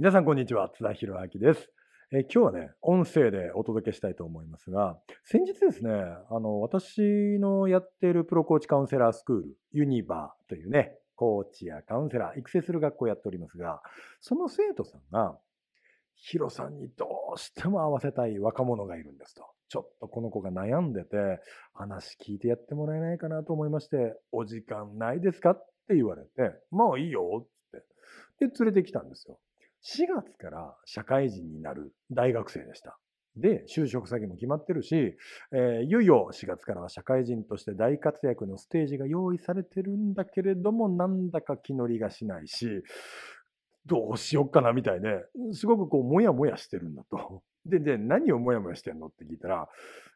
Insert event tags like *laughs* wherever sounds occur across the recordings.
皆さんこんにちは、津田博明です。え今日はね、音声でお届けしたいと思いますが、先日ですね、あの、私のやっているプロコーチカウンセラースクール、ユニバーというね、コーチやカウンセラー、育成する学校をやっておりますが、その生徒さんが、ヒロさんにどうしても会わせたい若者がいるんですと。ちょっとこの子が悩んでて、話聞いてやってもらえないかなと思いまして、お時間ないですかって言われて、まあいいよって。で、連れてきたんですよ。4月から社会人になる大学生でした。で、就職先も決まってるし、えー、いよいよ4月からは社会人として大活躍のステージが用意されてるんだけれども、なんだか気乗りがしないし、どうしよっかなみたいですごくこう、もやもやしてるんだと。で、で、何をもやもやしてんのって聞いたら、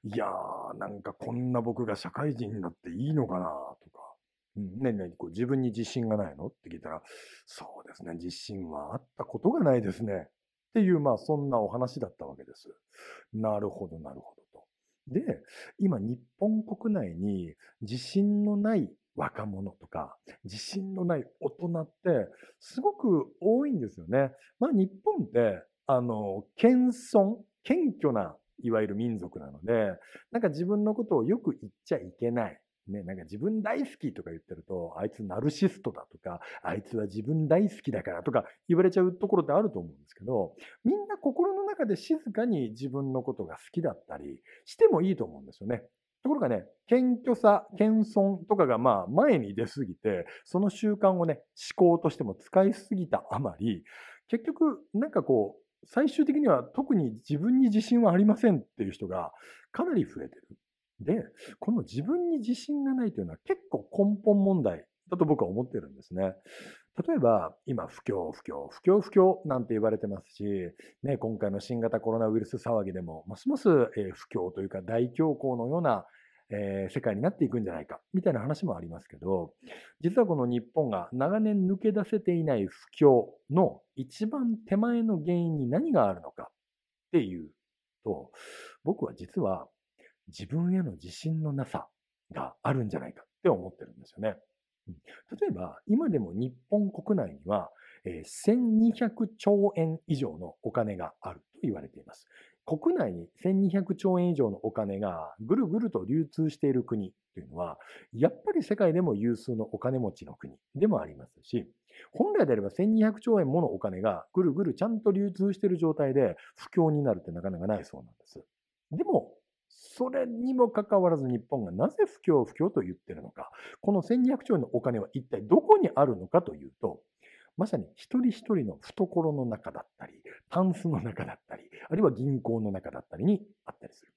いやー、なんかこんな僕が社会人になっていいのかなとか、何々こう自分に自信がないのって聞いたら、そうですね、自信はあったことがないですね。っていう、まあそんなお話だったわけです。なるほど、なるほどと。で、今日本国内に自信のない若者とか、自信のない大人ってすごく多いんですよね。まあ日本って、あの、謙遜、謙虚ないわゆる民族なので、なんか自分のことをよく言っちゃいけない。ね、なんか自分大好きとか言ってると、あいつナルシストだとか、あいつは自分大好きだからとか言われちゃうところってあると思うんですけど、みんな心の中で静かに自分のことが好きだったりしてもいいと思うんですよね。ところがね、謙虚さ、謙遜とかがまあ前に出すぎて、その習慣をね、思考としても使いすぎたあまり、結局なんかこう、最終的には特に自分に自信はありませんっていう人がかなり増えてる。で、この自分に自信がないというのは結構根本問題だと僕は思ってるんですね。例えば、今、不況、不況、不況、不況なんて言われてますし、ね、今回の新型コロナウイルス騒ぎでも、ますます、え不況というか大恐慌のような、え世界になっていくんじゃないか、みたいな話もありますけど、実はこの日本が長年抜け出せていない不況の一番手前の原因に何があるのかっていうと、僕は実は自分への自信のなさがあるんじゃないかって思ってるんですよね。例えば、今でも日本国内には、1200兆円以上のお金があると言われています。国内に1200兆円以上のお金がぐるぐると流通している国というのは、やっぱり世界でも有数のお金持ちの国でもありますし、本来であれば1200兆円ものお金がぐるぐるちゃんと流通している状態で不況になるってなかなかないそうなんです。でも、それにもかかわらず日本がなぜ不況不況と言ってるのか、この1200兆円のお金は一体どこにあるのかというと、まさに一人一人の懐の中だったり、タンスの中だったり、あるいは銀行の中だったりにあったりする。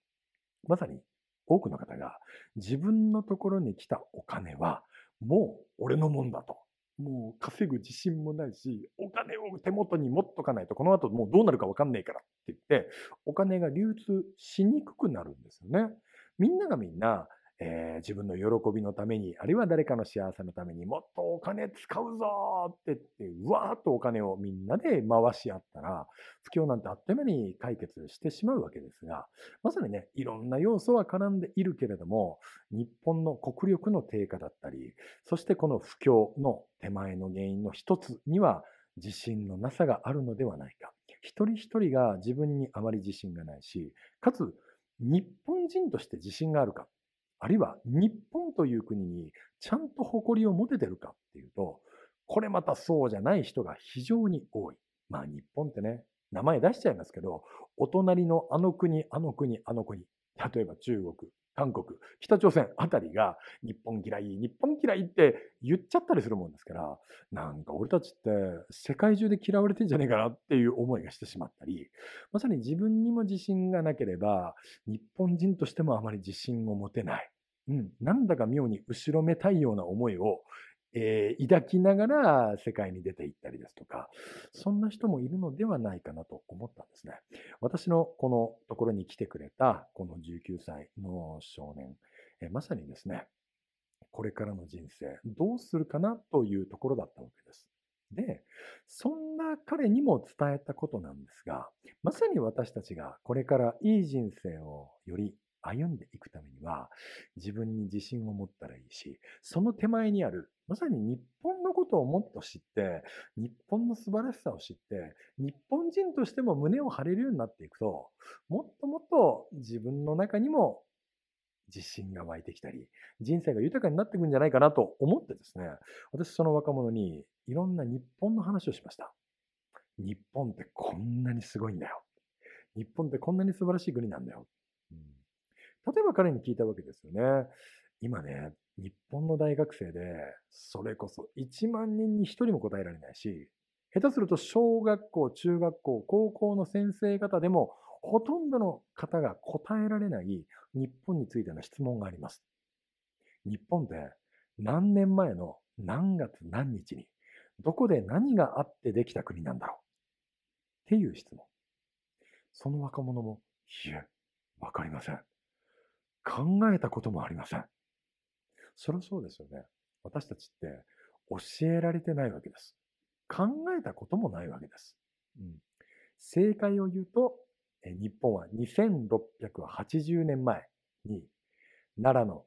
まさに多くの方が自分のところに来たお金はもう俺のもんだと。もう稼ぐ自信もないし、お金を手元に持っとかないと、この後もうどうなるかわかんないからって言って、お金が流通しにくくなるんですよね。みんながみんな、えー、自分の喜びのために、あるいは誰かの幸せのためにもっとお金使うぞって言って、うわーっとお金をみんなで回し合ったら、不況なんてあっという間に解決してしまうわけですが、まさにね、いろんな要素は絡んでいるけれども、日本の国力の低下だったり、そしてこの不況の手前の原因の一つには、自信のなさがあるのではないか。一人一人が自分にあまり自信がないし、かつ、日本人として自信があるか。あるいは日本という国にちゃんと誇りを持ててるかっていうと、これまたそうじゃない人が非常に多い。まあ日本ってね、名前出しちゃいますけど、お隣のあの国、あの国、あの国、例えば中国、韓国、北朝鮮あたりが日本嫌い、日本嫌いって言っちゃったりするもんですから、なんか俺たちって世界中で嫌われてんじゃねえかなっていう思いがしてしまったり、まさに自分にも自信がなければ、日本人としてもあまり自信を持てない。うん、なんだか妙に後ろめたいような思いをえー、抱きながら世界に出ていったりですとか、そんな人もいるのではないかなと思ったんですね。私のこのところに来てくれた、この19歳の少年、えー、まさにですね、これからの人生、どうするかなというところだったわけです。で、そんな彼にも伝えたことなんですが、まさに私たちがこれからいい人生をより歩んでいくためには、自分に自信を持ったらいいし、その手前にある、まさに日本のことをもっと知って、日本の素晴らしさを知って、日本人としても胸を張れるようになっていくと、もっともっと自分の中にも自信が湧いてきたり、人生が豊かになっていくんじゃないかなと思ってですね、私その若者にいろんな日本の話をしました。日本ってこんなにすごいんだよ。日本ってこんなに素晴らしい国なんだよ。例えば彼に聞いたわけですよね。今ね、日本の大学生で、それこそ1万人に1人も答えられないし、下手すると小学校、中学校、高校の先生方でも、ほとんどの方が答えられない日本についての質問があります。日本って何年前の何月何日に、どこで何があってできた国なんだろうっていう質問。その若者も、いえ、わかりません。考えたこともありません。そりゃそうですよね。私たちって教えられてないわけです。考えたこともないわけです。うん、正解を言うと、日本は2680年前に奈良の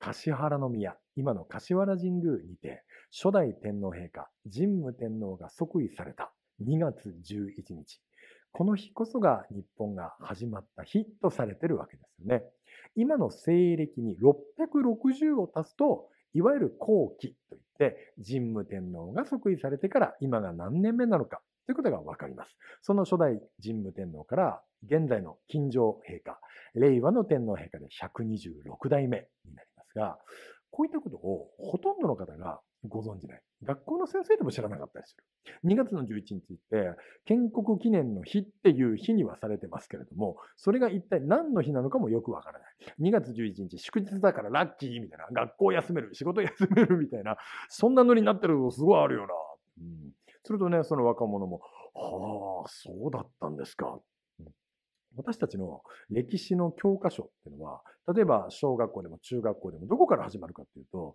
橿原宮、今の柏原神宮にて初代天皇陛下、神武天皇が即位された2月11日、この日こそが日本が始まった日とされてるわけですよね。今の西暦に660を足すと、いわゆる後期といって、神武天皇が即位されてから今が何年目なのかということがわかります。その初代神武天皇から現在の金城陛下、令和の天皇陛下で126代目になりますが、こういったことをほとんどの方がご存じない。学校の先生でも知らなかったりする。2月の11日って建国記念の日っていう日にはされてますけれども、それが一体何の日なのかもよくわからない。2月11日祝日だからラッキーみたいな、学校休める、仕事休めるみたいな、そんなのになってるのすごいあるよな。するとね、その若者も、はあ、そうだったんですか。私たちの歴史の教科書っていうのは、例えば小学校でも中学校でもどこから始まるかっていうと、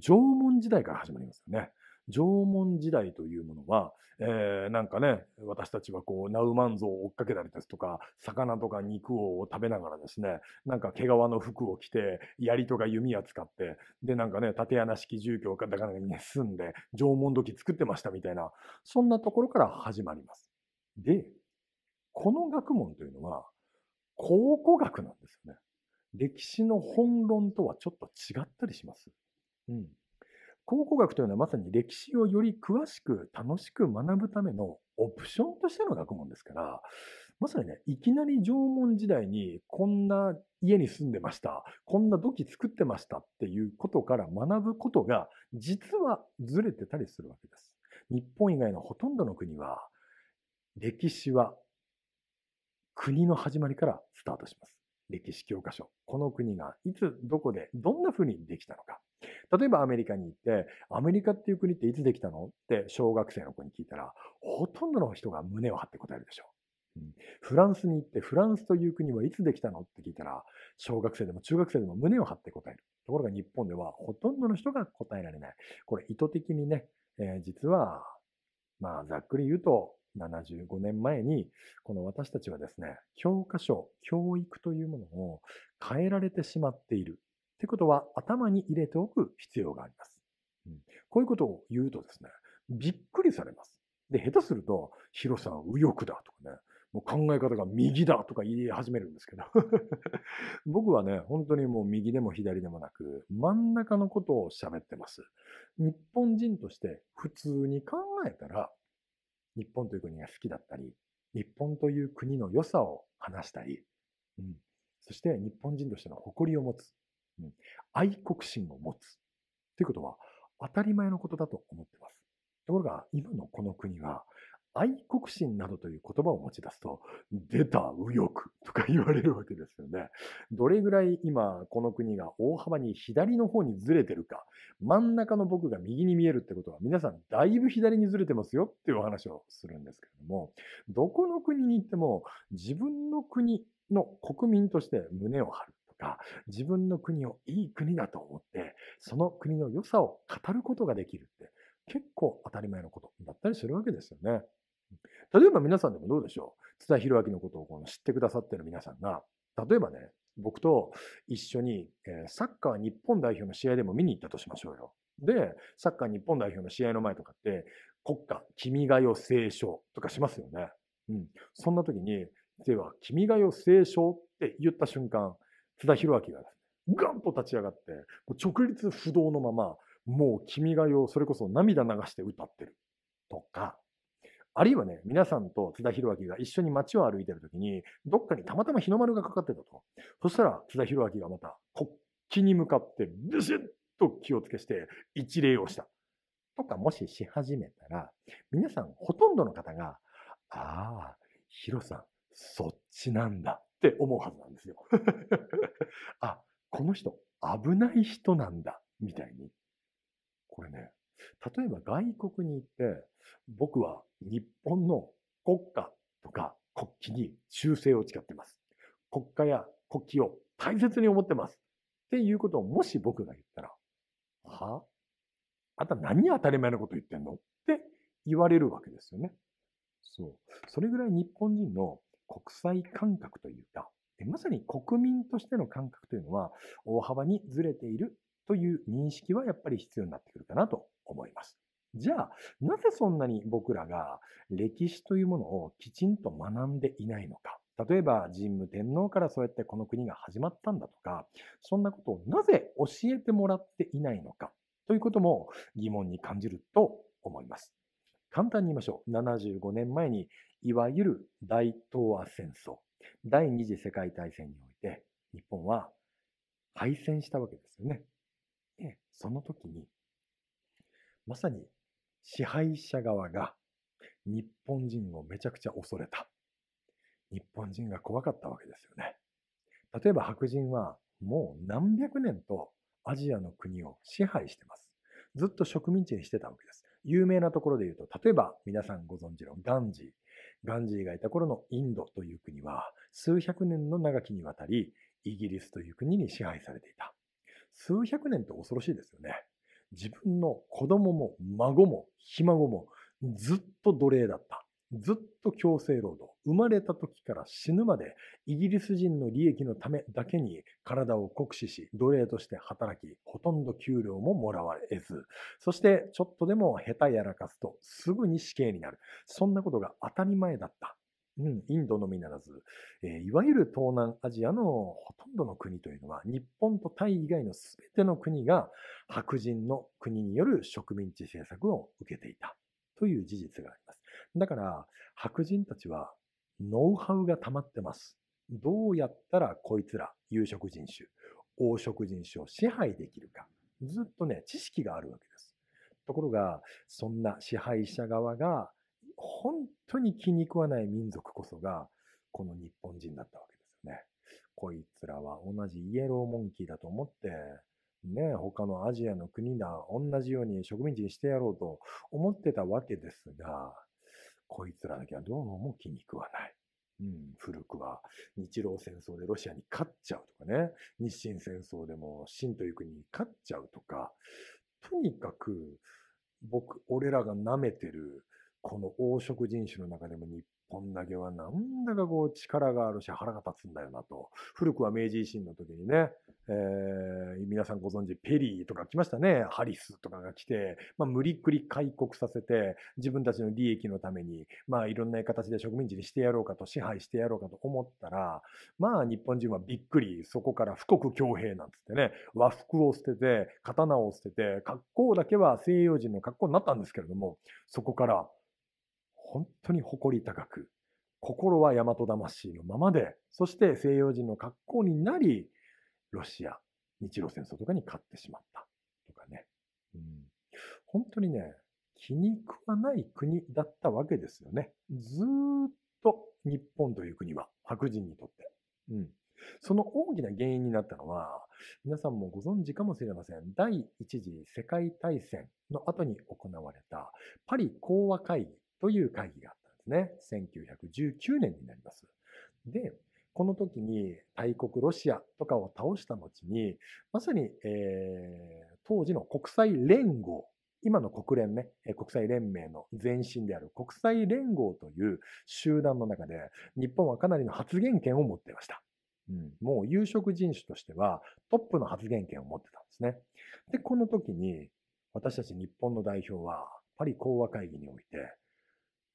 縄文時代から始まりますよね。縄文時代というものは、えー、なんかね、私たちはこう、ナウマンゾウを追っかけたりですとか、魚とか肉を食べながらですね、なんか毛皮の服を着て、槍とか弓を使って、で、なんかね、竪穴式住居をガかガに住んで、縄文土器作ってましたみたいな、そんなところから始まります。で、この学問というのは、考古学なんですよね。歴史の本論とはちょっと違ったりします。うん。考古学というのはまさに歴史をより詳しく楽しく学ぶためのオプションとしての学問ですから、まさにね、いきなり縄文時代にこんな家に住んでました、こんな土器作ってましたっていうことから学ぶことが実はずれてたりするわけです。日本以外のほとんどの国は、歴史は国の始まりからスタートします。歴史教科書。この国がいつ、どこで、どんな風にできたのか。例えばアメリカに行って、アメリカっていう国っていつできたのって小学生の子に聞いたら、ほとんどの人が胸を張って答えるでしょう。うん、フランスに行って、フランスという国はいつできたのって聞いたら、小学生でも中学生でも胸を張って答える。ところが日本ではほとんどの人が答えられない。これ意図的にね、えー、実は、まあざっくり言うと、75年前に、この私たちはですね、教科書、教育というものを変えられてしまっている。ってことは頭に入れておく必要があります。うん、こういうことを言うとですね、びっくりされます。で、下手すると、ヒロさん右翼だとかね、もう考え方が右だとか言い始めるんですけど *laughs* 僕はね、本当にもう右でも左でもなく、真ん中のことを喋ってます。日本人として普通に考えたら、日本という国が好きだったり、日本という国の良さを話したり、うん、そして日本人としての誇りを持つ、うん、愛国心を持つ。ということは当たり前のことだと思ってます。ところが今のこの国は愛国心などという言葉を持ち出すと、出た右翼とか言われるわけですよね。どれぐらい今、この国が大幅に左の方にずれてるか、真ん中の僕が右に見えるってことは、皆さんだいぶ左にずれてますよっていうお話をするんですけれども、どこの国に行っても、自分の国の国民として胸を張る。か、自分の国をいい国だと思って、その国の良さを語ることができるって、結構当たり前のことだったりするわけですよね。例えば皆さんでもどうでしょう津田弘明のことをこの知ってくださってる皆さんが、例えばね、僕と一緒にサッカー日本代表の試合でも見に行ったとしましょうよ。で、サッカー日本代表の試合の前とかって、国家、君が代聖書とかしますよね。うん。そんな時に、では、君が代聖書って言った瞬間、津田弘明がガンと立ち上がって、う直立不動のまま、もう君が代それこそ涙流して歌ってるとか、あるいはね、皆さんと津田広明が一緒に街を歩いてるときに、どっかにたまたま日の丸がかかってたと。そしたら津田広明がまた国旗に向かってビシッと気をつけして一礼をした。とかもしし始めたら、皆さんほとんどの方が、ああ、ヒロさん、そっちなんだって思うはずなんですよ。*laughs* あ、この人、危ない人なんだ、みたいに。これね、例えば外国に行って、僕は日本の国家とか国旗に忠誠を誓ってます。国家や国旗を大切に思ってます。っていうことをもし僕が言ったら、はあんた何当たり前のこと言ってんのって言われるわけですよね。そう。それぐらい日本人の国際感覚というか、まさに国民としての感覚というのは大幅にずれているという認識はやっぱり必要になってくるかなと思います。じゃあ、なぜそんなに僕らが歴史というものをきちんと学んでいないのか。例えば、神武天皇からそうやってこの国が始まったんだとか、そんなことをなぜ教えてもらっていないのか、ということも疑問に感じると思います。簡単に言いましょう。75年前に、いわゆる大東亜戦争、第二次世界大戦において、日本は敗戦したわけですよね。で、その時にまさに支配者側が日本人をめちゃくちゃ恐れた。日本人が怖かったわけですよね。例えば白人はもう何百年とアジアの国を支配してます。ずっと植民地にしてたわけです。有名なところで言うと、例えば皆さんご存知のガンジー。ガンジーがいた頃のインドという国は、数百年の長きにわたり、イギリスという国に支配されていた。数百年って恐ろしいですよね。自分の子供も孫もひ孫もずっと奴隷だった。ずっと強制労働。生まれた時から死ぬまでイギリス人の利益のためだけに体を酷使し、奴隷として働き、ほとんど給料ももらわれず、そしてちょっとでも下手やらかすとすぐに死刑になる。そんなことが当たり前だった。うん、インドのみならず、えー、いわゆる東南アジアのほとんどの国というのは、日本とタイ以外の全ての国が白人の国による植民地政策を受けていたという事実があります。だから、白人たちはノウハウが溜まってます。どうやったらこいつら、有色人種、黄色人種を支配できるか。ずっとね、知識があるわけです。ところが、そんな支配者側が本当に気に食わない民族こそが、この日本人だったわけですよね。こいつらは同じイエローモンキーだと思って、ね、他のアジアの国だ、同じように植民地にしてやろうと思ってたわけですが、こいつらだけはどうも気に食わない。うん、古くは日露戦争でロシアに勝っちゃうとかね、日清戦争でも清という国に勝っちゃうとか、とにかく僕、俺らが舐めてるこの黄色人種の中でも日本だけはなんだかこう力があるし腹が立つんだよなと。古くは明治維新の時にね、えー、皆さんご存知、ペリーとか来ましたね。ハリスとかが来て、まあ、無理くり開国させて、自分たちの利益のために、まあ、いろんな形で植民地にしてやろうかと、支配してやろうかと思ったら、まあ、日本人はびっくり、そこから富国強兵なんつってね、和服を捨てて、刀を捨てて、格好だけは西洋人の格好になったんですけれども、そこから、本当に誇り高く、心は大和魂のままで、そして西洋人の格好になり、ロシア、日露戦争とかに勝ってしまったとかね。うん、本当にね、気に食わない国だったわけですよね。ずっと日本という国は白人にとって。うん。その大きな原因になったのは、皆さんもご存知かもしれません。第一次世界大戦の後に行われたパリ講和会議という会議があったんですね。1919年になります。で、この時に大国ロシアとかを倒した後に、まさに、えー、当時の国際連合、今の国連ね、国際連盟の前身である国際連合という集団の中で、日本はかなりの発言権を持っていました。うん、もう有色人種としてはトップの発言権を持ってたんですね。で、この時に私たち日本の代表はパリ講和会議において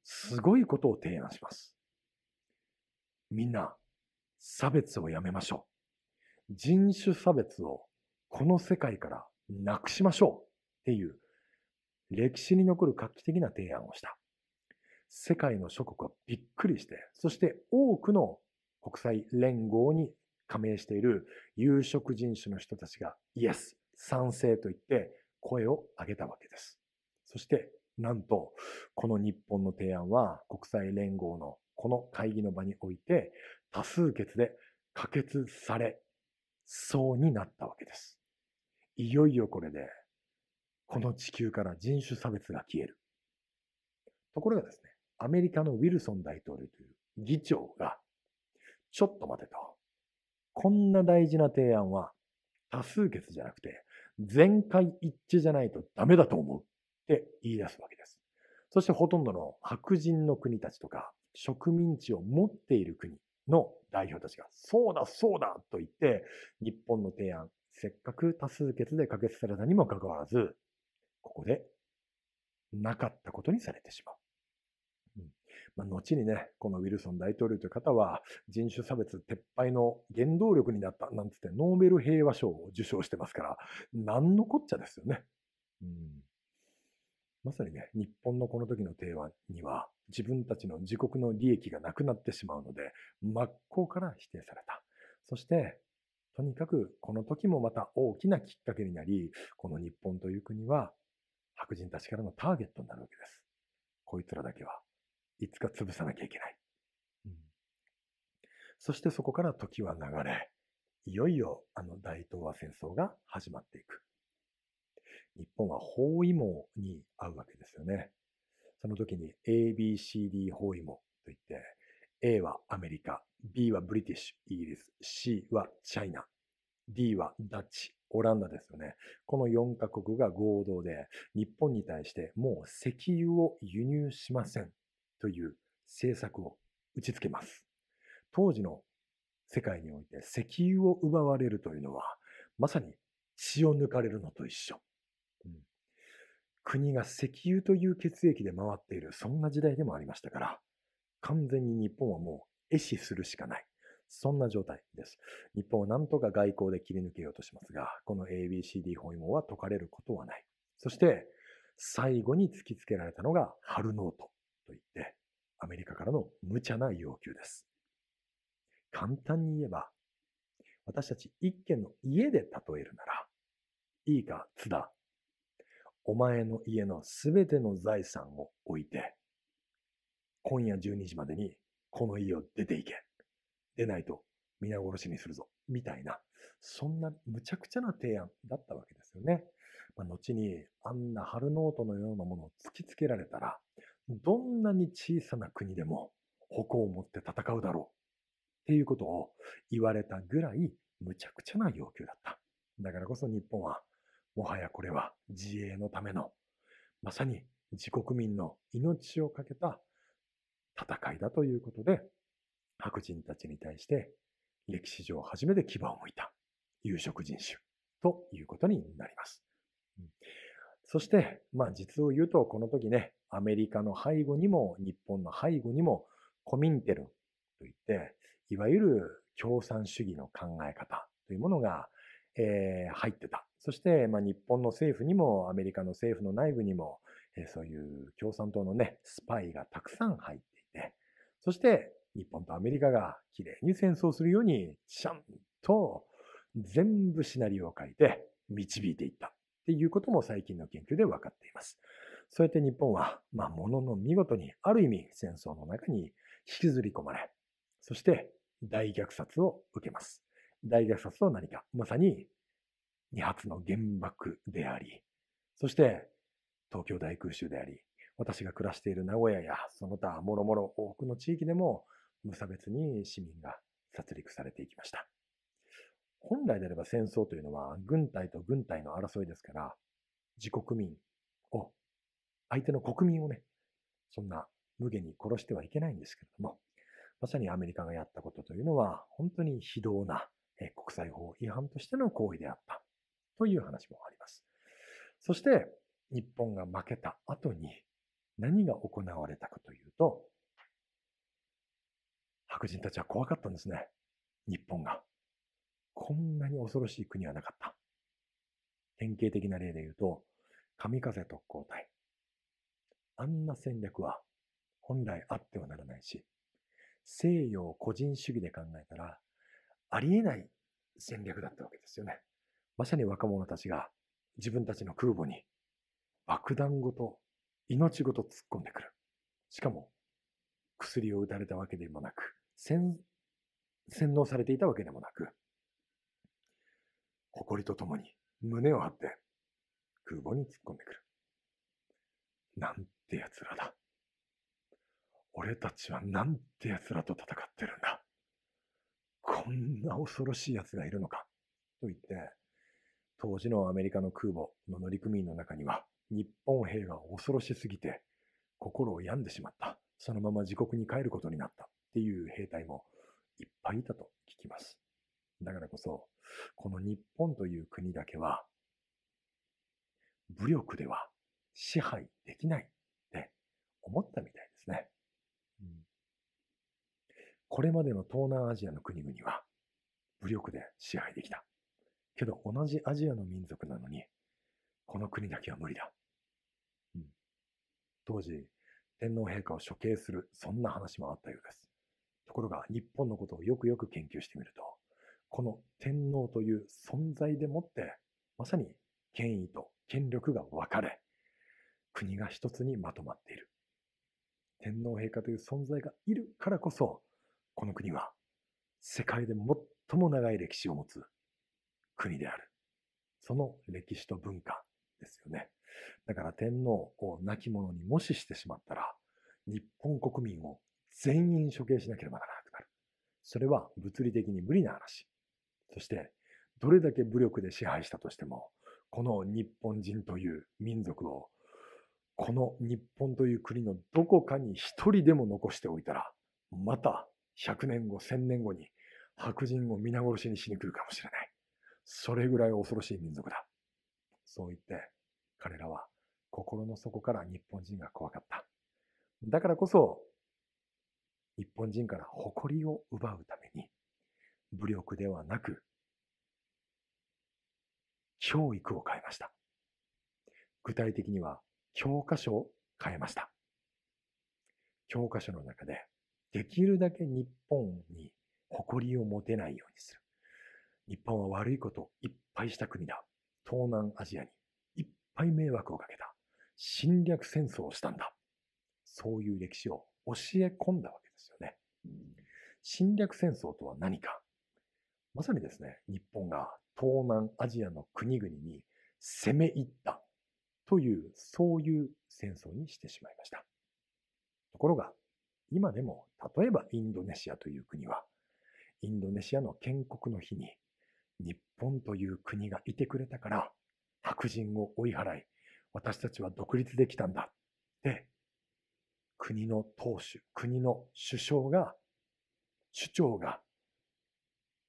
すごいことを提案します。みんな、差別をやめましょう。人種差別をこの世界からなくしましょうっていう歴史に残る画期的な提案をした。世界の諸国はびっくりして、そして多くの国際連合に加盟している有色人種の人たちがイエス、賛成と言って声を上げたわけです。そしてなんと、この日本の提案は国際連合のこの会議の場において多数決で可決されそうになったわけです。いよいよこれで、この地球から人種差別が消える。ところがですね、アメリカのウィルソン大統領という議長が、ちょっと待てと。こんな大事な提案は多数決じゃなくて、全会一致じゃないとダメだと思う。って言い出すわけです。そしてほとんどの白人の国たちとか、植民地を持っている国の代表たちが、そうだそうだと言って、日本の提案、せっかく多数決で可決されたにもかかわらず、ここでなかったことにされてしまう。まあ、後にね、このウィルソン大統領という方は人種差別撤廃の原動力になったなんつってノーベル平和賞を受賞してますから、なんのこっちゃですよね。うんまさにね、日本のこの時の提案には、自分たちの自国の利益がなくなってしまうので、真っ向から否定された。そして、とにかくこの時もまた大きなきっかけになり、この日本という国は白人たちからのターゲットになるわけです。こいつらだけはいつか潰さなきゃいけない。うん、そしてそこから時は流れ、いよいよあの大東亜戦争が始まっていく。日本は包囲網に合うわけですよね。その時に ABCD 包囲網といって、A はアメリカ、B はブリティッシュ、イギリス、C はチャイナ、D はダッチ、オランダですよね。この4カ国が合同で日本に対してもう石油を輸入しませんという政策を打ち付けます。当時の世界において石油を奪われるというのはまさに血を抜かれるのと一緒。国が石油という血液で回っている、そんな時代でもありましたから、完全に日本はもう壊死するしかない。そんな状態です。日本はなんとか外交で切り抜けようとしますが、この ABCD 包囲網は解かれることはない。そして、最後に突きつけられたのが、春ノートといって、アメリカからの無茶な要求です。簡単に言えば、私たち一軒の家で例えるなら、いいか、津田、お前の家のすべての財産を置いて、今夜12時までにこの家を出て行け。出ないと皆殺しにするぞ。みたいな、そんな無茶苦茶な提案だったわけですよね。まあ、後にあんな春ノートのようなものを突きつけられたら、どんなに小さな国でも矛を持って戦うだろう。っていうことを言われたぐらい無茶苦茶な要求だった。だからこそ日本はもはやこれは自衛のための、まさに自国民の命をかけた戦いだということで、白人たちに対して歴史上初めて牙を向いた有色人種ということになります。そして、まあ実を言うと、この時ね、アメリカの背後にも、日本の背後にも、コミンテルといって、いわゆる共産主義の考え方というものが、えー、入ってたそして、まあ、日本の政府にもアメリカの政府の内部にも、えー、そういう共産党のね、スパイがたくさん入っていて、そして日本とアメリカがきれいに戦争するように、ちゃんと全部シナリオを書いて導いていったっていうことも最近の研究で分かっています。そうやって日本は、まあ、ものの見事に、ある意味戦争の中に引きずり込まれ、そして大虐殺を受けます。大虐殺とは何かまさに2発の原爆であり、そして東京大空襲であり、私が暮らしている名古屋やその他諸々多くの地域でも無差別に市民が殺戮されていきました。本来であれば戦争というのは軍隊と軍隊の争いですから、自国民を、相手の国民をね、そんな無下に殺してはいけないんですけれども、まさにアメリカがやったことというのは、本当に非道な国際法違反としての行為であった。という話もあります。そして、日本が負けた後に何が行われたかというと、白人たちは怖かったんですね。日本が。こんなに恐ろしい国はなかった。典型的な例で言うと、神風特攻隊。あんな戦略は本来あってはならないし、西洋個人主義で考えたら、ありえない戦略だったわけですよね。まさに若者たちが自分たちの空母に爆弾ごと、命ごと突っ込んでくる。しかも、薬を打たれたわけでもなく、洗脳されていたわけでもなく、誇りとともに胸を張って空母に突っ込んでくる。なんて奴らだ。俺たちはなんて奴らと戦ってるんだ。こんな恐ろしい奴がいるのか。と言って、当時のアメリカの空母の乗組員の中には、日本兵が恐ろしすぎて、心を病んでしまった。そのまま自国に帰ることになったっていう兵隊もいっぱいいたと聞きます。だからこそ、この日本という国だけは、武力では支配できないって思ったみたいですね。うん、これまでの東南アジアの国々は、武力で支配できた。けど同じアジアの民族なのに、この国だけは無理だ。うん。当時、天皇陛下を処刑する、そんな話もあったようです。ところが、日本のことをよくよく研究してみると、この天皇という存在でもって、まさに権威と権力が分かれ、国が一つにまとまっている。天皇陛下という存在がいるからこそ、この国は世界で最も長い歴史を持つ国である。その歴史と文化ですよね。だから天皇を亡き者にもししてしまったら、日本国民を全員処刑しなければならなくなる。それは物理的に無理な話。そして、どれだけ武力で支配したとしても、この日本人という民族を、この日本という国のどこかに一人でも残しておいたら、また100年後、1000年後に白人を皆殺しにしに来るかもしれない。それぐらい恐ろしい民族だ。そう言って彼らは心の底から日本人が怖かった。だからこそ日本人から誇りを奪うために武力ではなく教育を変えました。具体的には教科書を変えました。教科書の中でできるだけ日本に誇りを持てないようにする。日本は悪いこといっぱいした国だ。東南アジアにいっぱい迷惑をかけた。侵略戦争をしたんだ。そういう歴史を教え込んだわけですよね。侵略戦争とは何か。まさにですね、日本が東南アジアの国々に攻め入ったという、そういう戦争にしてしまいました。ところが、今でも、例えばインドネシアという国は、インドネシアの建国の日に、日本という国がいてくれたから、白人を追い払い、私たちは独立できたんだって、国の党首、国の首相が、首長が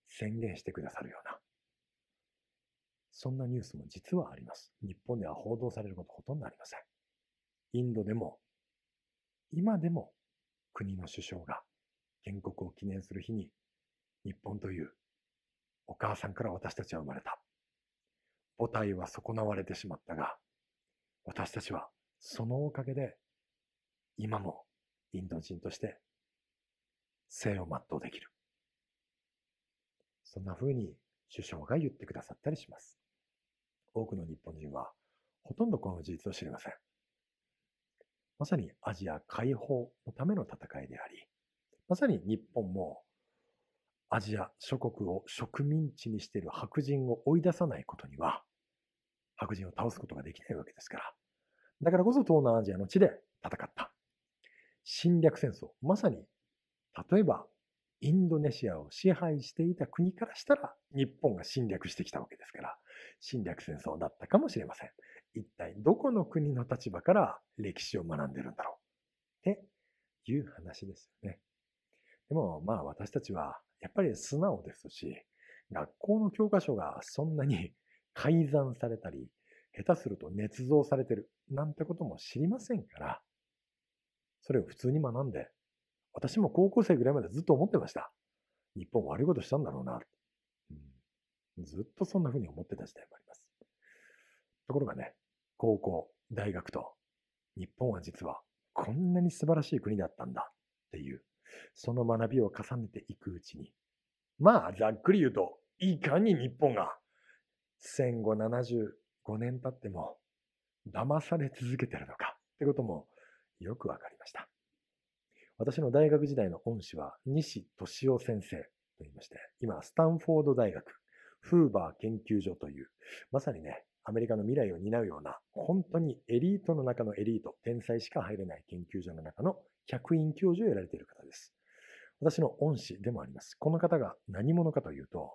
宣言してくださるような、そんなニュースも実はあります。日本では報道されることほとんどありません。インドでも、今でも国の首相が建国を記念する日に日本というお母さんから私たちは生まれた。母体は損なわれてしまったが、私たちはそのおかげで今もインド人として生を全うできる。そんな風に首相が言ってくださったりします。多くの日本人はほとんどこの事実を知りません。まさにアジア解放のための戦いであり、まさに日本もアジア諸国を植民地にしている白人を追い出さないことには、白人を倒すことができないわけですから。だからこそ東南アジアの地で戦った。侵略戦争。まさに、例えば、インドネシアを支配していた国からしたら、日本が侵略してきたわけですから、侵略戦争だったかもしれません。一体どこの国の立場から歴史を学んでるんだろうっていう話ですよね。でもまあ私たちはやっぱり素直ですし、学校の教科書がそんなに *laughs* 改ざんされたり、下手すると捏造されてるなんてことも知りませんから、それを普通に学んで、私も高校生ぐらいまでずっと思ってました。日本悪いことしたんだろうな。うん、ずっとそんな風に思ってた時代もあります。ところがね、高校、大学と、日本は実はこんなに素晴らしい国だったんだっていうその学びを重ねていくうちに、まあ、ざっくり言うと、いかに日本が戦後75年経っても騙され続けてるのかってこともよくわかりました。私の大学時代の恩師は西俊夫先生と言いまして、今、スタンフォード大学フーバー研究所という、まさにね、アメリカの未来を担うような、本当にエリートの中のエリート、天才しか入れない研究所の中の客員教授をやられている方です。私の恩師でもあります。この方が何者かというと、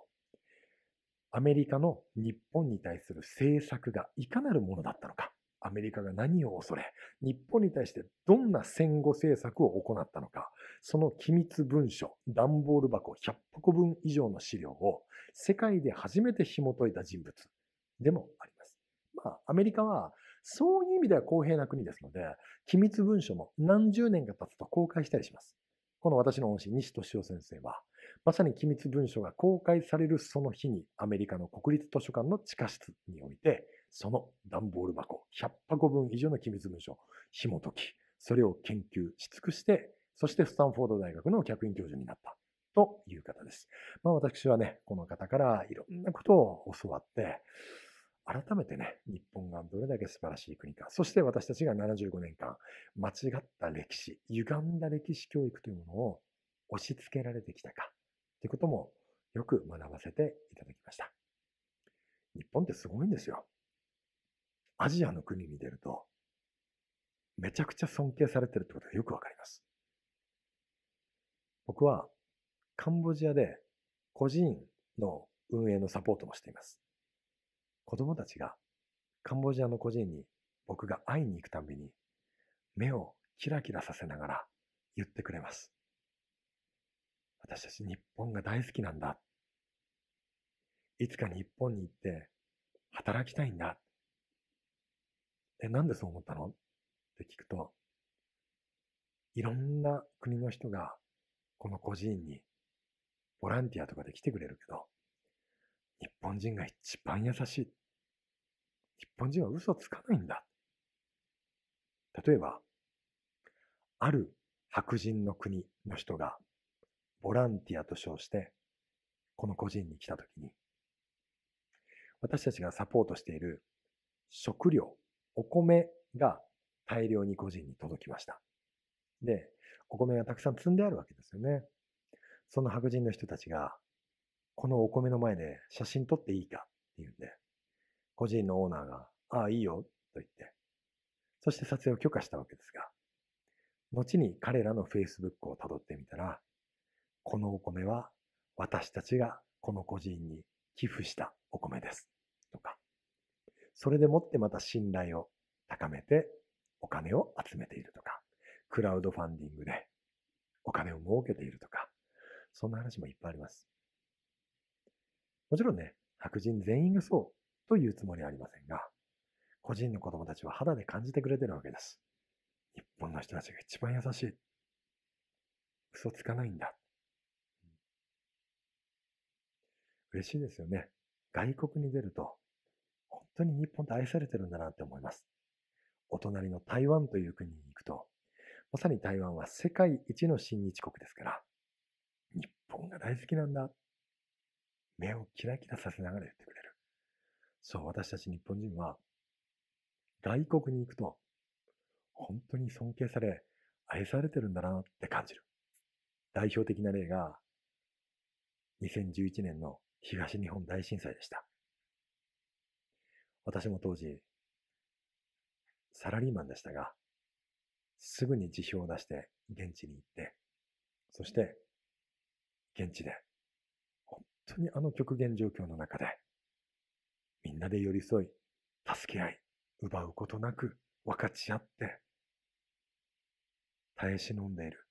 アメリカの日本に対する政策がいかなるものだったのか、アメリカが何を恐れ、日本に対してどんな戦後政策を行ったのか、その機密文書、段ボール箱100箱分以上の資料を世界で初めて紐解いた人物でもあります。まあ、アメリカはそういう意味では公平な国ですので、機密文書も何十年が経つと公開したりします。この私の恩師、西俊夫先生は、まさに機密文書が公開されるその日に、アメリカの国立図書館の地下室において、その段ボール箱、100箱分以上の機密文書、紐解き、それを研究し尽くして、そしてスタンフォード大学の客員教授になった。という方です。まあ私はね、この方からいろんなことを教わって、改めてね、日本がどれだけ素晴らしい国か、そして私たちが75年間、間違った歴史、歪んだ歴史教育というものを押し付けられてきたか、ということもよく学ばせていただきました。日本ってすごいんですよ。アジアの国に出ると、めちゃくちゃ尊敬されてるってことがよくわかります。僕はカンボジアで個人の運営のサポートもしています。子供たちがカンボジアの孤児院に僕が会いに行くたびに目をキラキラさせながら言ってくれます。私たち日本が大好きなんだ。いつか日本に行って働きたいんだ。え、なんでそう思ったのって聞くと、いろんな国の人がこの孤児院にボランティアとかで来てくれるけど、日本人が一番優しい。日本人は嘘つかないんだ。例えば、ある白人の国の人がボランティアと称して、この個人に来たときに、私たちがサポートしている食料、お米が大量に個人に届きました。で、お米がたくさん積んであるわけですよね。その白人の人たちが、このお米の前で写真撮っていいかって言うんで、個人のオーナーが、ああ、いいよと言って、そして撮影を許可したわけですが、後に彼らの Facebook を辿ってみたら、このお米は私たちがこの個人に寄付したお米です。とか。それでもってまた信頼を高めてお金を集めているとか、クラウドファンディングでお金を儲けているとか、そんな話もいっぱいあります。もちろんね、白人全員がそうというつもりはありませんが、個人の子供たちは肌で感じてくれてるわけです。日本の人たちが一番優しい。嘘つかないんだ。嬉しいですよね。外国に出ると、本当に日本って愛されてるんだなって思います。お隣の台湾という国に行くと、まさに台湾は世界一の親日国ですから、日本が大好きなんだ目をキラキラさせながら言ってくれる。そう、私たち日本人は、外国に行くと、本当に尊敬され、愛されてるんだなって感じる。代表的な例が、2011年の東日本大震災でした。私も当時、サラリーマンでしたが、すぐに辞表を出して現地に行って、そして、現地で当にあの極限状況の中で、みんなで寄り添い、助け合い、奪うことなく分かち合って、耐え忍んでいる、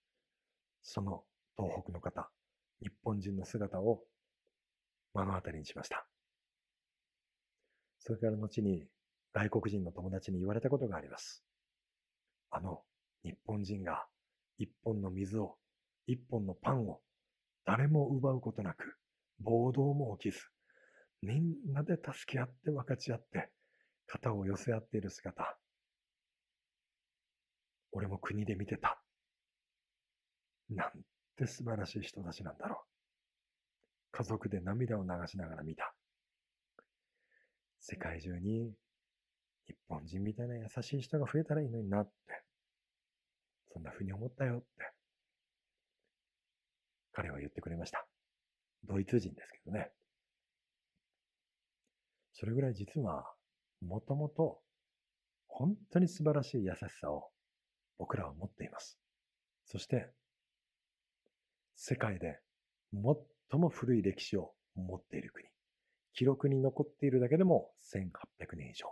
その東北の方、日本人の姿を目の当たりにしました。それから後に外国人の友達に言われたことがあります。あの日本人が一本の水を、一本のパンを誰も奪うことなく暴動も起きず、みんなで助け合って分かち合って、肩を寄せ合っている姿、俺も国で見てた。なんて素晴らしい人たちなんだろう。家族で涙を流しながら見た。世界中に日本人みたいな優しい人が増えたらいいのになって、そんな風に思ったよって、彼は言ってくれました。ドイツ人ですけどね。それぐらい実は、もともと、本当に素晴らしい優しさを僕らは持っています。そして、世界で最も古い歴史を持っている国。記録に残っているだけでも1800年以上。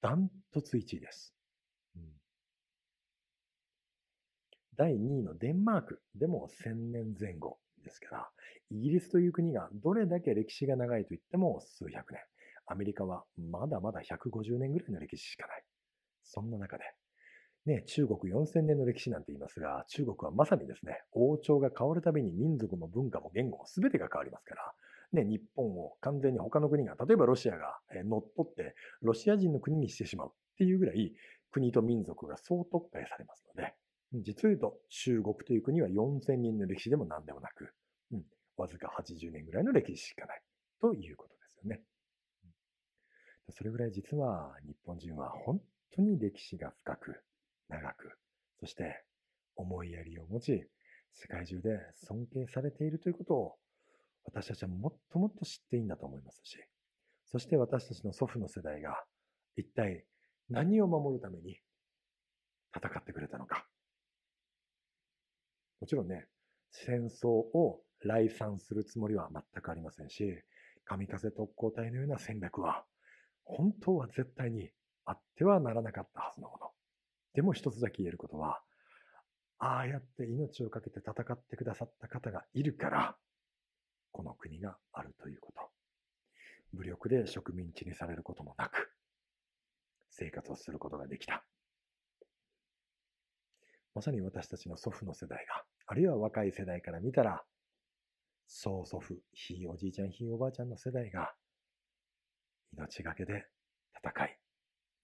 ダントツ1位です。うん、第2位のデンマークでも1000年前後。ですから、イギリスという国がどれだけ歴史が長いといっても数百年、アメリカはまだまだ150年ぐらいの歴史しかない。そんな中で、ね、中国4000年の歴史なんて言いますが、中国はまさにですね、王朝が変わるたびに民族も文化も言語も全てが変わりますから、ね、日本を完全に他の国が、例えばロシアが乗っ取って、ロシア人の国にしてしまうっていうぐらい、国と民族が総特会されますので、実を言うと、中国という国は4000人の歴史でも何でもなく、うん、わずか80年ぐらいの歴史しかないということですよね。それぐらい実は日本人は本当に歴史が深く、長く、そして思いやりを持ち、世界中で尊敬されているということを私たちはもっともっと知っていいんだと思いますし、そして私たちの祖父の世代が一体何を守るために戦ってくれたのか、もちろんね、戦争を来賛するつもりは全くありませんし、神風特攻隊のような戦略は、本当は絶対にあってはならなかったはずのもの。でも一つだけ言えることは、ああやって命を懸けて戦ってくださった方がいるから、この国があるということ。武力で植民地にされることもなく、生活をすることができた。まさに私たちの祖父の世代が、あるいは若い世代から見たら、曽祖父、ひいおじいちゃん、ひいおばあちゃんの世代が、命がけで戦い、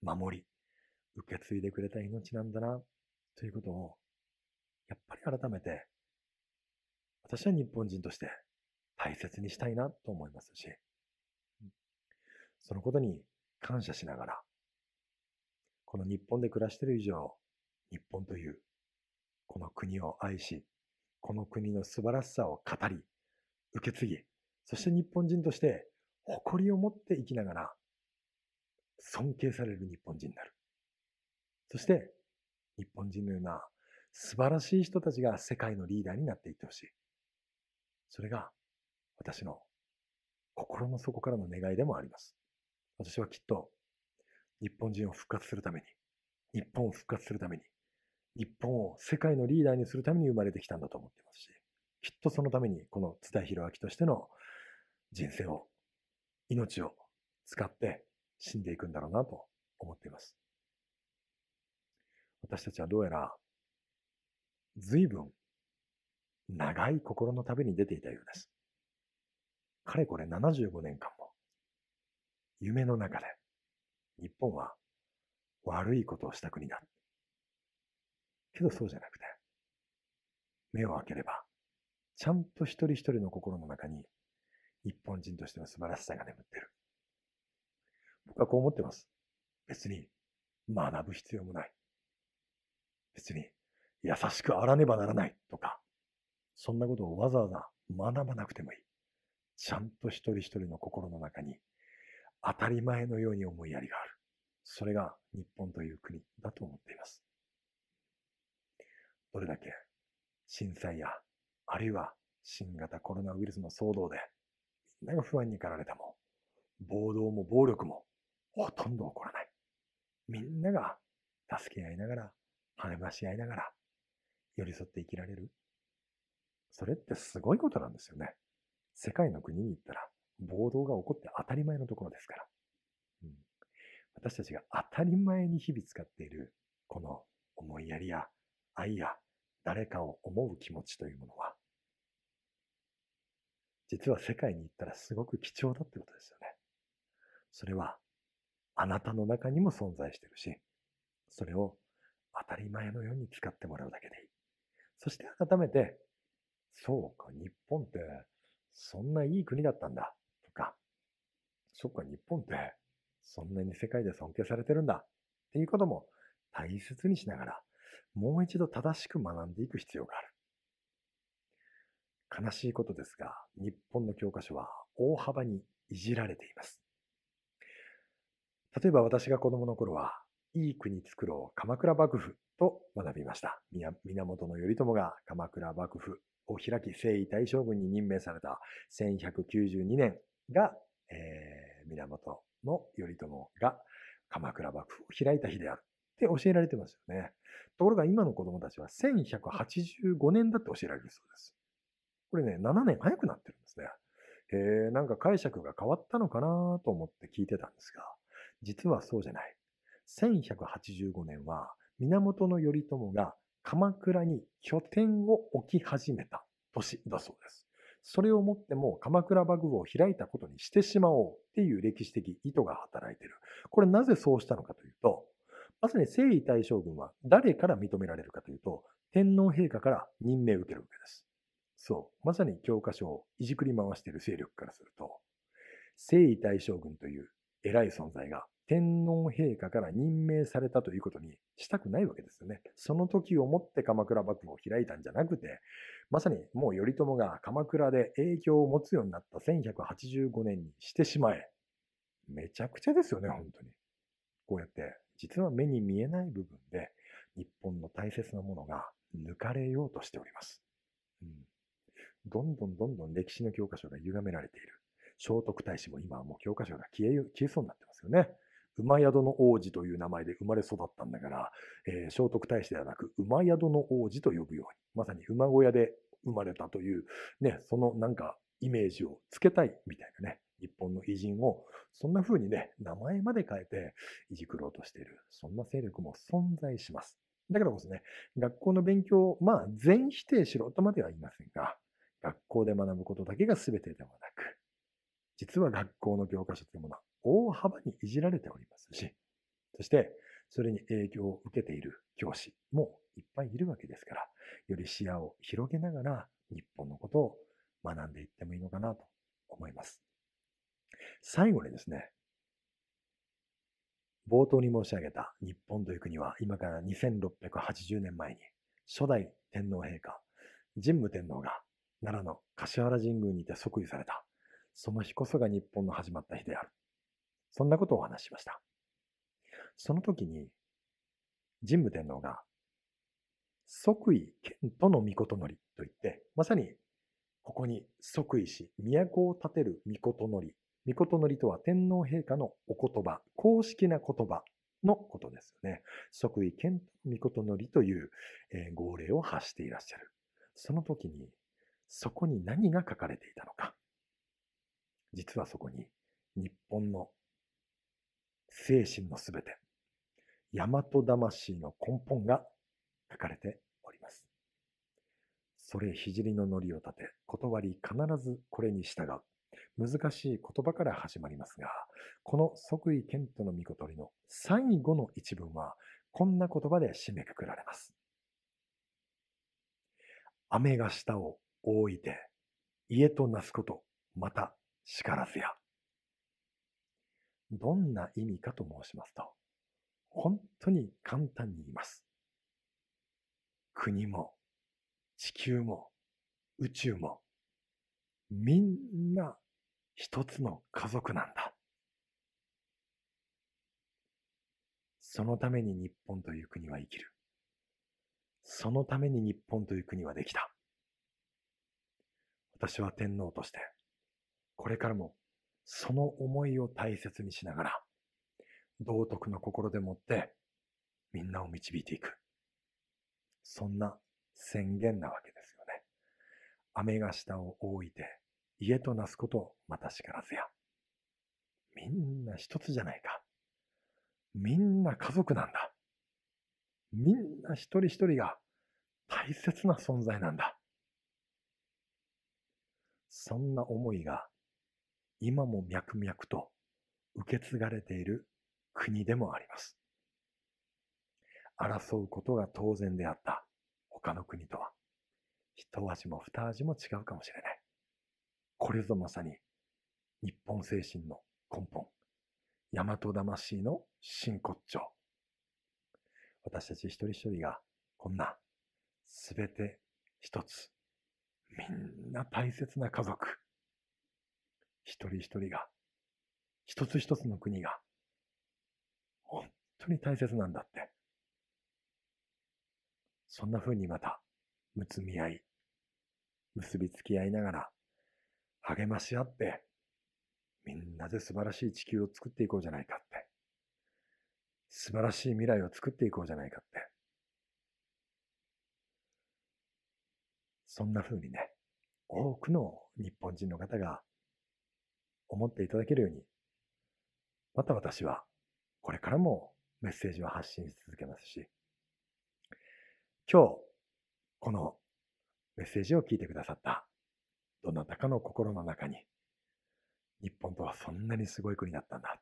守り、受け継いでくれた命なんだな、ということを、やっぱり改めて、私は日本人として大切にしたいなと思いますし、そのことに感謝しながら、この日本で暮らしている以上、日本というこの国を愛し、この国の素晴らしさを語り、受け継ぎ、そして日本人として誇りを持って生きながら、尊敬される日本人になる。そして、日本人のような素晴らしい人たちが世界のリーダーになっていってほしい。それが私の心の底からの願いでもあります。私はきっと日本人を復活するために、日本を復活するために、日本を世界のリーダーにするために生まれてきたんだと思ってますし、きっとそのためにこの津田博明としての人生を、命を使って死んでいくんだろうなと思っています。私たちはどうやら、随分長い心の旅に出ていたようです。かれこれ75年間も、夢の中で、日本は悪いことをした国だ。けどそうじゃなくて、目を開ければ、ちゃんと一人一人の心の中に、日本人としての素晴らしさが眠ってる。僕はこう思ってます。別に、学ぶ必要もない。別に、優しくあらねばならないとか、そんなことをわざわざ学ばなくてもいい。ちゃんと一人一人の心の中に、当たり前のように思いやりがある。それが日本という国だと思っています。どれだけ震災や、あるいは新型コロナウイルスの騒動で、みんなが不安に駆られても、暴動も暴力もほとんど起こらない。みんなが助け合いながら、励し合いながら、寄り添って生きられる。それってすごいことなんですよね。世界の国に行ったら、暴動が起こって当たり前のところですから。うん、私たちが当たり前に日々使っている、この思いやりや愛や誰かを思う気持ちというものは、実は世界に行ったらすごく貴重だってことですよね。それは、あなたの中にも存在してるし、それを当たり前のように使ってもらうだけでいい。そして改めて、そうか、日本ってそんないい国だったんだ、とか、そっか、日本ってそんなに世界で尊敬されてるんだ、っていうことも大切にしながら、もう一度正しく学んでいく必要がある。悲しいことですが、日本の教科書は大幅にいじられています。例えば私が子供の頃は、いい国作ろう鎌倉幕府と学びました。源頼朝が鎌倉幕府を開き、征夷大将軍に任命された1192年が、えー、源の頼朝が鎌倉幕府を開いた日である。って教えられてますよね。ところが今の子供たちは1185年だって教えられるそうです。これね、7年早くなってるんですね。へえ、なんか解釈が変わったのかなと思って聞いてたんですが、実はそうじゃない。1185年は源頼朝が鎌倉に拠点を置き始めた年だそうです。それをもっても鎌倉幕府を開いたことにしてしまおうっていう歴史的意図が働いてる。これなぜそうしたのかというと、まさに征夷大将軍は誰から認められるかというと、天皇陛下から任命を受けるわけです。そう、まさに教科書をいじくり回している勢力からすると、征夷大将軍という偉い存在が天皇陛下から任命されたということにしたくないわけですよね。その時をもって鎌倉幕府を開いたんじゃなくて、まさにもう頼朝が鎌倉で影響を持つようになった1185年にしてしまえ。めちゃくちゃですよね、本当に。こうやって実は目に見えない部分で日本の大切なものが抜かれようとしております。うん、どんどんどんどん歴史の教科書が歪められている。聖徳太子も今はもう教科書が消え消えそうになってますよね。馬宿の王子という名前で生まれ育ったんだから、えー、聖徳太子ではなく馬宿の王子と呼ぶように、まさに馬小屋で生まれたという、ね、そのなんかイメージをつけたいみたいなね、日本の偉人を、そんな風にね、名前まで変えていじくろうとしている、そんな勢力も存在します。だからこそね、学校の勉強を、まあ、全否定しろとまでは言いませんが、学校で学ぶことだけが全てではなく、実は学校の教科書というものは大幅にいじられておりますし、そして、それに影響を受けている教師もいっぱいいるわけですから、より視野を広げながら日本のことを学んでいってもいいのかなと思います。最後にですね、冒頭に申し上げた日本という国は今から2680年前に初代天皇陛下、神武天皇が奈良の橿原神宮にて即位された。その日こそが日本の始まった日である。そんなことをお話ししました。その時に、神武天皇が、即位剣との御事といって、まさに、ここに即位し、都を建てる御事り御事のりとは天皇陛下のお言葉、公式な言葉のことですよね。即位兼御事のりという号令を発していらっしゃる。その時に、そこに何が書かれていたのか。実はそこに、日本の精神のすべて、大和魂の根本が書かれております。それ、聖ののりを立て、断り必ずこれに従う。難しい言葉から始まりますが、この即位賢との御事りの最後の一文は、こんな言葉で締めくくられます。雨が下を覆いて、家となすこと、またしからずや。どんな意味かと申しますと、本当に簡単に言います。国も、地球も、宇宙も、みんな一つの家族なんだ。そのために日本という国は生きる。そのために日本という国はできた。私は天皇として、これからもその思いを大切にしながら、道徳の心でもってみんなを導いていく。そんな宣言なわけですよね。雨が下を覆いて、家となすことをまたしからずや。みんな一つじゃないか。みんな家族なんだ。みんな一人一人が大切な存在なんだ。そんな思いが今も脈々と受け継がれている国でもあります。争うことが当然であった他の国とは一味も二味も違うかもしれない。これぞまさに日本精神の根本、大和魂の真骨頂。私たち一人一人がこんなすべて一つ、みんな大切な家族、一人一人が、一つ一つの国が、本当に大切なんだって。そんな風にまた、むつみ合い、結びつき合いながら励まし合って、みんなで素晴らしい地球を作っていこうじゃないかって。素晴らしい未来を作っていこうじゃないかって。そんな風にね、多くの日本人の方が思っていただけるように、また私はこれからもメッセージを発信し続けますし、今日このメッセージを聞いてくださったどなたかの心の中に、日本とはそんなにすごい国だったんだ。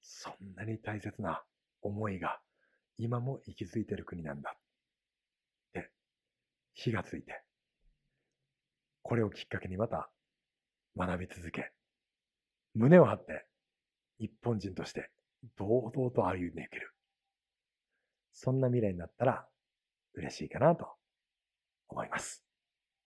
そんなに大切な思いが今も息づいてる国なんだ。で、火がついて、これをきっかけにまた学び続け、胸を張って日本人として堂々と歩んでいける。そんな未来になったら嬉しいかなと思います。